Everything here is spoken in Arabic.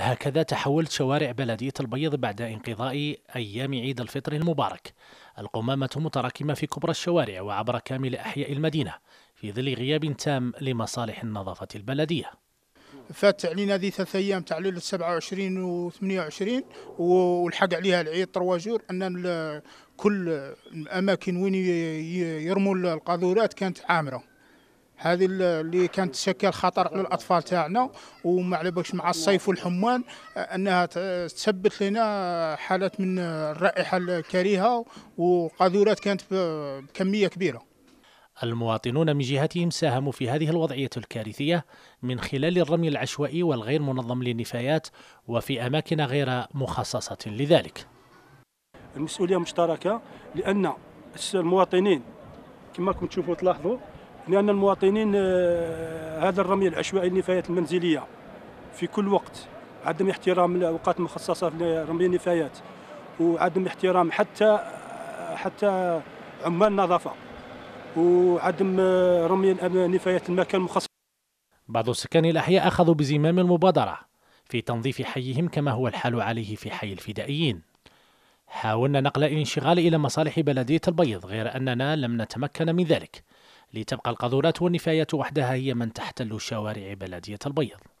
هكذا تحولت شوارع بلدية البيض بعد انقضاء أيام عيد الفطر المبارك القمامة متراكمة في كبرى الشوارع وعبر كامل أحياء المدينة في ظل غياب تام لمصالح النظافة البلدية فات علينا هذه ثلاث ايام تاع ليله 27 و 28 والحق عليها العيد طرواجور ان كل الاماكن وين يرموا القاذورات كانت عامره هذه اللي كانت تشكل خطر على الاطفال تاعنا ومع على بالكش مع الصيف والحمان انها تثبت لنا حالات من الرائحه الكريهه وقاذورات كانت بكميه كبيره المواطنون من جهتهم ساهموا في هذه الوضعية الكارثية من خلال الرمي العشوائي والغير منظم للنفايات وفي أماكن غير مخصصة لذلك المسؤولية مشتركة لأن المواطنين كما كنتم تشوفوا تلاحظوا لان المواطنين آه، هذا الرمي العشوائي للنفايات المنزليه في كل وقت عدم احترام الاوقات المخصصه لرمي النفايات وعدم احترام حتى حتى عمال النظافه وعدم آه، رمي نفايات المكان المخصص بعض سكان الاحياء اخذوا بزمام المبادره في تنظيف حيهم كما هو الحال عليه في حي الفدائيين حاولنا نقل الانشغال الى مصالح بلديه البيض غير اننا لم نتمكن من ذلك لتبقى القاذورات والنفايات وحدها هي من تحتل شوارع بلدية البيض